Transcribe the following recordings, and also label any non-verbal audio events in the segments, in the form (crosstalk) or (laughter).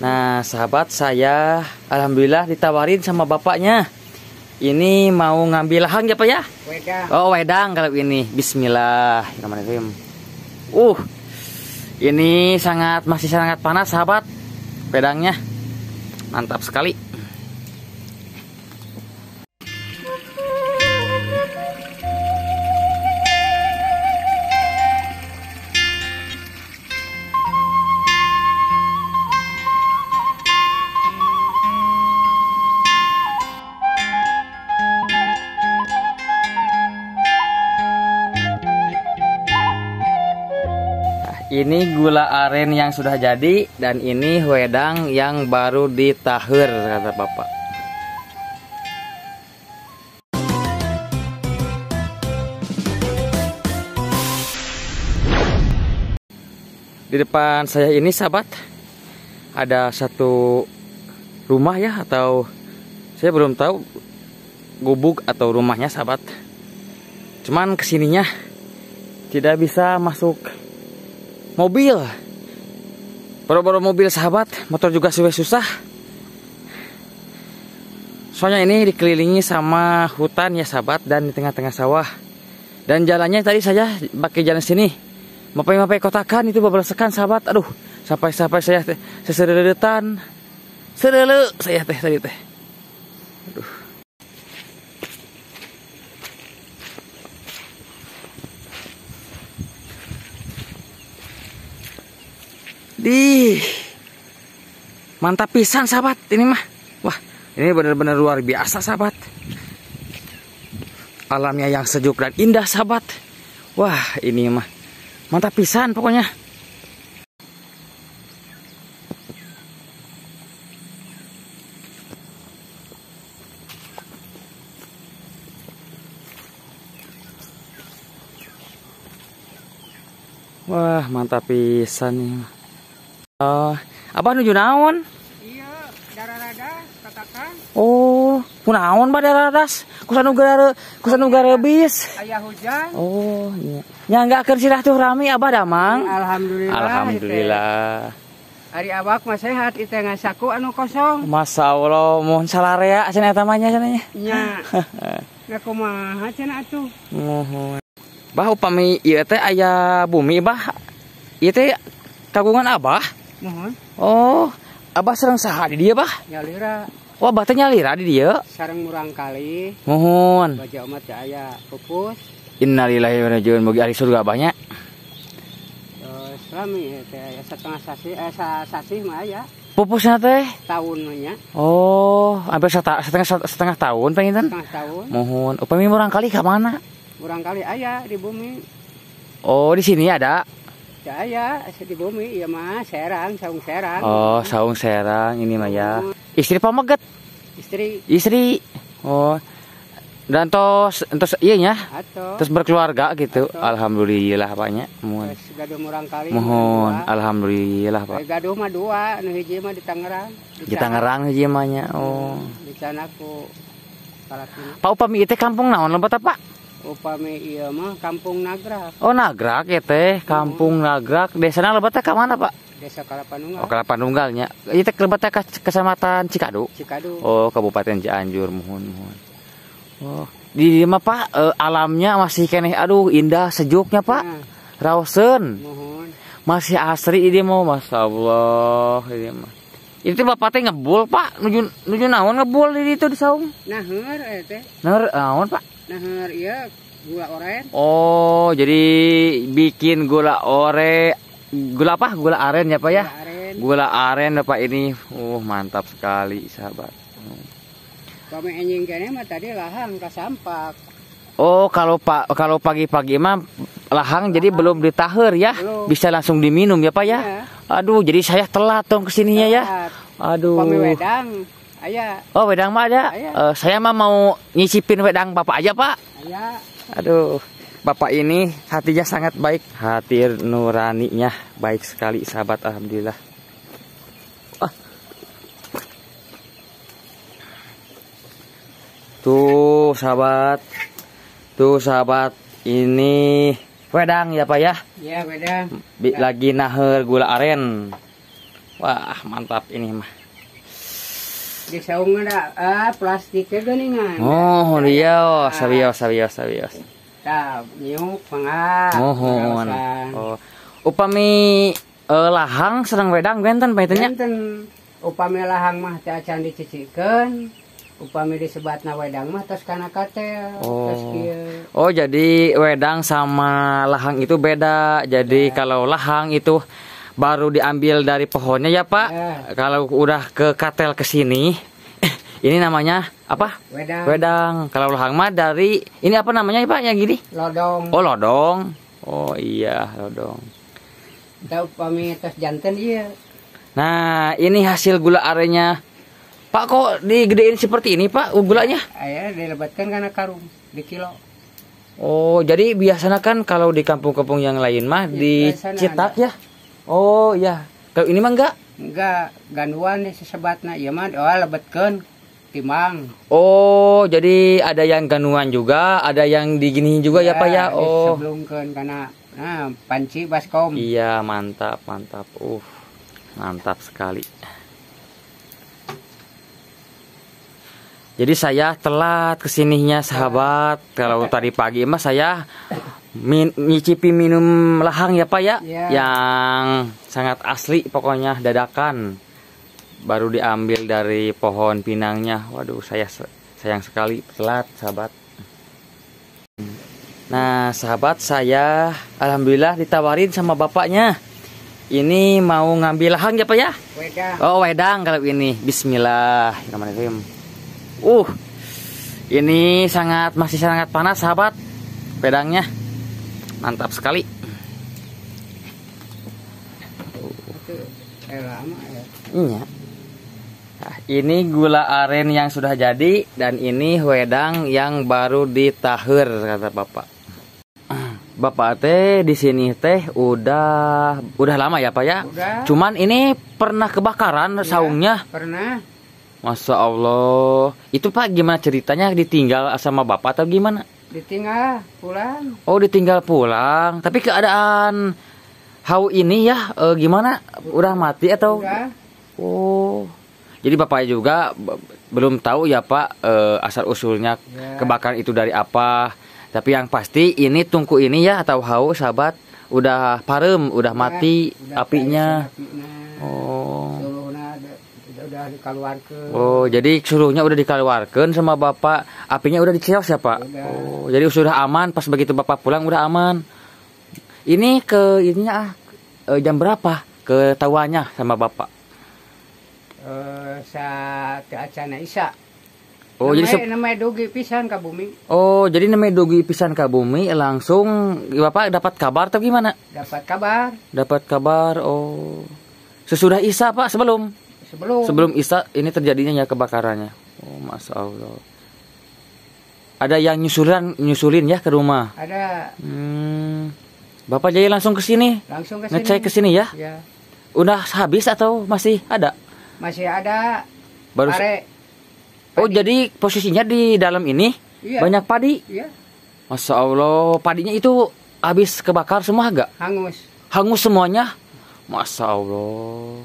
Nah, sahabat saya alhamdulillah ditawarin sama bapaknya. Ini mau ngambil lahan ya, Pak ya? Wedang. Oh, wedang kalau ini. Bismillahirrahmanirrahim. Uh. Ini sangat masih sangat panas, sahabat. Wedangnya mantap sekali. Ini gula aren yang sudah jadi dan ini wedang yang baru ditahur kata bapak. Di depan saya ini sahabat ada satu rumah ya atau saya belum tahu gubuk atau rumahnya sahabat. Cuman kesininya tidak bisa masuk mobil baru-baru mobil sahabat motor juga sudah susah soalnya ini dikelilingi sama hutan ya sahabat dan di tengah-tengah sawah dan jalannya tadi saja pakai jalan sini mapai-mapai kotakan itu beberasakan sahabat aduh sampai-sampai saya seseredetan serele saya teh tadi teh aduh Di mantap pisan sahabat ini mah. Wah, ini benar-benar luar biasa sahabat. Alamnya yang sejuk dan indah sahabat. Wah, ini mah mantap pisan pokoknya. Wah, mantap pisan nih. Uh, abah nuju naon? Iya, dararadas katakan. Oh, naon pada dararadas? Kusanu gara kusanu gara bis. Ayah hujan. Oh, iya. Ya enggak keur silaturahmi abah damang. Alhamdulillah. Alhamdulillah. hari awak mah sehat itu yang saku anu kosong. Masya Allah, mohon salarea cina tamanya cina nya. Nya. (laughs) Nggak kumaha cina atuh. Mohon. Bah upami iya teh ayah bumi bah. Iya teh kagungan abah. Mohon. Oh, abah serang saha di dia, Bah? Nyalira. Wah, abah nyalira di dia. serang murang kali. Mohon. baca umat ya aya pupus. Innalillahi wa inna ilaihi Mugi ahli surga banyak. Eh, Selami eh, teh setengah sasi eh sasi mah ya. Pupusnya teh? tahun nanya. Oh, hampir setengah setengah, setengah tahun pengen kan? Setengah tahun. Mohon. Upami murang kali ke mana? Murang kali ayah di bumi. Oh, di sini ada. Saya di bumi ya mas Serang, Saung Serang. Oh, Saung Serang ini mah ya. Iya, Istri pameget. Istri. Istri. Oh. Dan tos terus iya nya. Terus berkeluarga gitu. Ato. Alhamdulillah paknya. Mohon. Gaduh murang kali. Mohon. Alhamdulillah pak. Eh, gaduh mah dua, mah di Tangerang. Di, di Tangerang hiji mah Oh. Di sana ku Pak Upami itu kampung naon lompat apa? upami iya mah kampung Nagrak. Oh Nagrak ya teh, kampung oh. Nagrak. desa lebatnya ke mana pak? Desa Kalapanunggal. Oh Kalapanunggalnya. Itu iya, teh lebatnya ke kecamatan Cikadu. Cikadu. Oh Kabupaten Cianjur mohon mohon. Oh di mana pak e, alamnya masih keneh aduh indah sejuknya pak. Nah. Rausen. Mohon. Masih asri ini mau masya Allah ini mah. Itu bapak teh ngebul pak, nuju nuju naon ngebul di itu di saung. Nah, eh, teh. Nah, naon pak? nah iya gula oren oh jadi bikin gula ore gula apa gula aren ya pak ya gula aren, gula aren pak ini uh mantap sekali sahabat hmm. kami anjing kayaknya mah tadi lahan sampak Oh, kalau pak kalau pagi-pagi mah lahang jadi belum ditahir ya. Belum. Bisa langsung diminum ya, Pak ya. ya. Aduh, jadi saya telat dong kesininya ya? telat. ya. Aduh. Pami Ayah. Oh, wedang mah ada. Uh, saya mah mau nyicipin wedang Bapak aja, Pak. Ayah. Aduh. Bapak ini hatinya sangat baik. Hati nuraninya baik sekali, sahabat. Alhamdulillah. Ah. Tuh, sahabat. Tuh, sahabat. Ini wedang ya, Pak ya? Iya, wedang. Lagi naher gula aren. Wah, mantap ini mah disaung oh, ada ah plastiknya geningan oh riau sabios sabios sabios tak nyuk pengat oh upami uh, lahang serang wedang benten paitenya benten upami lahang mah teh acan dicicikeun upami di sebatna wedang mah terus kana katel oh. oh jadi wedang sama lahang itu beda jadi ya. kalau lahang itu baru diambil dari pohonnya ya Pak. Ya. Kalau udah ke katel ke sini (laughs) ini namanya apa? Wedang. Wedang. Kalau lohang mah dari ini apa namanya ya Pak yang gini? Lodong. Oh, lodong. Oh iya, lodong. Tahu pamitas jantan iya. Nah, ini hasil gula arenya. Pak kok digedein seperti ini Pak gulanya? Ayah dilebatkan karena karung di kilo. Oh, jadi biasanya kan kalau di kampung-kampung yang lain mah iya, ya, dicetak ya? Oh iya. kalau ini mah enggak enggak ganduan di sesebatnya. ya mah oh lebetkan timang oh jadi ada yang ganduan juga ada yang digini juga ya, ya pak ya oh sebelum kan karena nah panci baskom iya mantap mantap uh mantap sekali jadi saya telat kesininya sahabat kalau tadi pagi mah saya min nyicipi minum lahang ya pak ya yeah. yang sangat asli pokoknya dadakan baru diambil dari pohon pinangnya waduh saya sayang sekali telat sahabat nah sahabat saya alhamdulillah ditawarin sama bapaknya ini mau ngambil lahang ya pak ya wedang. oh wedang kalau ini Bismillahirrahmanirrahim uh ini sangat masih sangat panas sahabat pedangnya mantap sekali nah, ini gula aren yang sudah jadi dan ini wedang yang baru ditahur kata bapak ah, bapak teh di sini teh udah udah lama ya pak ya udah. cuman ini pernah kebakaran ya, saungnya pernah Masya Allah. Itu Pak gimana ceritanya ditinggal sama Bapak atau gimana? Ditinggal pulang. Oh, ditinggal pulang. Tapi keadaan Hau ini ya e, gimana? Udah mati atau? Udah. Oh. Jadi bapak juga belum tahu ya Pak e, asal usulnya ya. kebakaran itu dari apa. Tapi yang pasti ini tungku ini ya atau hau sahabat udah parem, udah ya, mati udah apinya. apinya. Oh dikeluarkan. Oh, jadi suruhnya udah dikeluarkan sama bapak. Apinya udah dicerios ya, Pak? Udah. Oh, jadi sudah aman pas begitu bapak pulang udah aman. Ini ke ininya ah eh, jam berapa ketahuannya sama bapak? Eh, saat acara Isa. Oh, namai, jadi namanya dogi pisan kabumi. Oh, jadi namanya dogi pisan kabumi oh, bumi langsung Bapak dapat kabar atau gimana? Dapat kabar. Dapat kabar. Oh. Sesudah Isa, Pak, sebelum? Sebelum Sebelum Isa ini terjadinya ya kebakarannya. Oh, Mas Allah. Ada yang nyusulan nyusulin ya ke rumah? Ada. Hmm. Bapak jadi langsung ke sini. Langsung ke sini. Ngecek ke sini ya? ya. Udah habis atau masih ada? Masih ada. Baru Oh, jadi posisinya di dalam ini iya. banyak padi? Iya. Masya Allah, padinya itu habis kebakar semua gak? Hangus. Hangus semuanya? Masya Allah.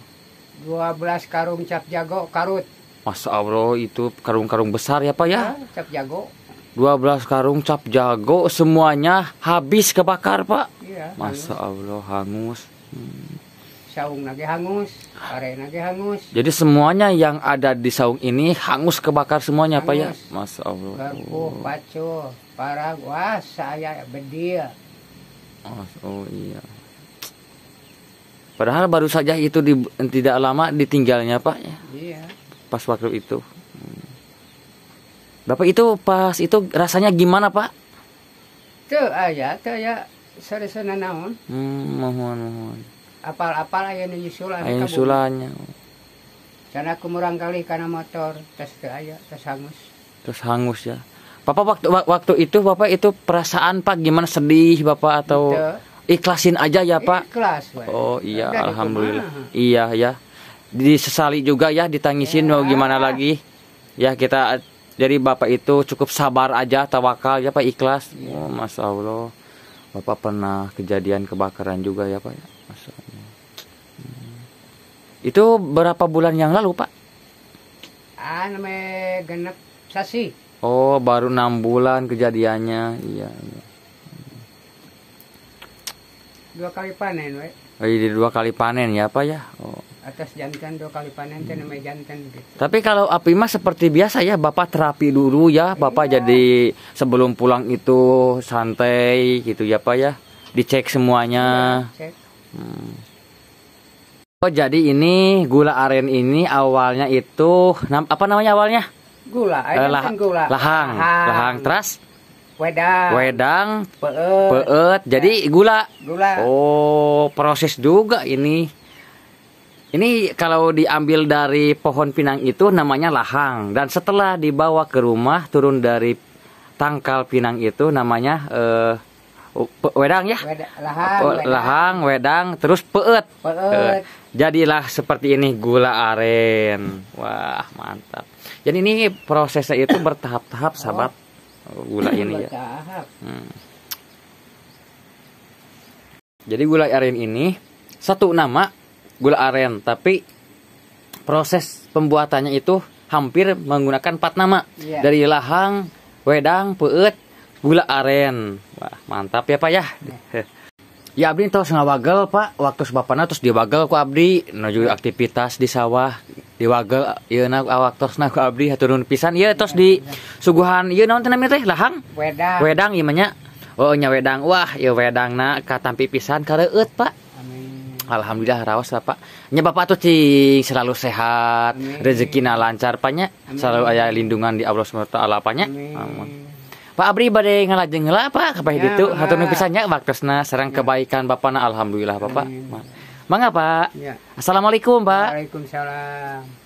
12 karung cap jago karut. Mas allah itu karung-karung besar ya Pak ya? ya? Cap jago. 12 karung cap jago semuanya habis kebakar Pak. Iya. Mas Abro hangus. Hmm. Saung lagi hangus, Pare lagi hangus. Jadi semuanya yang ada di saung ini hangus kebakar semuanya hangus. Pak ya? Mas Abro. garpu pacu, parang, wah saya bedil. Oh, oh iya. Padahal baru saja itu di, tidak lama ditinggalnya Pak Iya. iya. Pas waktu itu. Hmm. Bapak itu pas itu rasanya gimana Pak? Tuh aja, tuh ya sore sana naon. Hmm, mohon mohon. Apal-apal nih sulan. karena sulannya. Karena aku murang kali karena motor, tes ke aja tes hangus. Terus hangus ya. Bapak waktu waktu itu Bapak itu perasaan Pak gimana sedih Bapak atau Tuh Ikhlasin aja ya Pak. Ikhlas. Oh iya, alhamdulillah. Iya ya. Disesali juga ya, ditangisin ya. mau iya. gimana lagi. Ya kita jadi Bapak itu cukup sabar aja, tawakal ya Pak, ikhlas. Ya. Oh, Masya Allah. Bapak pernah kejadian kebakaran juga ya Pak ya. Masya Allah. Hmm. Itu berapa bulan yang lalu Pak? Ah, namanya genep sasi. Oh, baru enam bulan kejadiannya. Iya, iya dua kali panen Wei? oh, jadi dua kali panen ya Pak ya oh. atas jantan dua kali panen teh namanya jantan gitu tapi kalau api mah seperti biasa ya bapak terapi dulu ya bapak iya. jadi sebelum pulang itu santai gitu ya pak ya dicek semuanya iya, cek. Hmm. oh jadi ini gula aren ini awalnya itu apa namanya awalnya gula, eh, lah, kan gula. lahang lahang, lahang. lahang. terus wedang wedang peet, peet. jadi gula gula oh proses juga ini ini kalau diambil dari pohon pinang itu namanya lahang dan setelah dibawa ke rumah turun dari tangkal pinang itu namanya uh, wedang ya Weda, lahang, wedang. lahang wedang terus peet, peet. Eh, jadilah seperti ini gula aren wah mantap jadi ini prosesnya itu bertahap-tahap sahabat oh gula ini ya. Hmm. Jadi gula aren ini satu nama gula aren, tapi proses pembuatannya itu hampir menggunakan empat nama ya. dari lahang, wedang, peut, gula aren. Wah, mantap ya Pak ya. ya. (laughs) Ya Abdi nggak ngawagel Pak waktu sebapana terus diwagel ku Abdi naju aktivitas di sawah diwagel ya nak awak terus nak ku Abdi turun pisan ya terus di suguhan ya naon namanya teh lahang wedang wedang iya mah oh nya wedang wah iya, wedang nak katampi pisan kareut Pak Alhamdulillah rawas lah pak Nya bapak tuh cing selalu sehat Rezeki lancar pak Selalu ayah lindungan di Allah SWT pak Amin. Pak Abri bade ngalajeng lah Pak kapan ya, gitu hatur nuhun pisan waktosna sareng ya. kebaikan Bapakna alhamdulillah Bapak. Amin. Mangga Pak. Ya. Assalamualaikum Pak. Waalaikumsalam.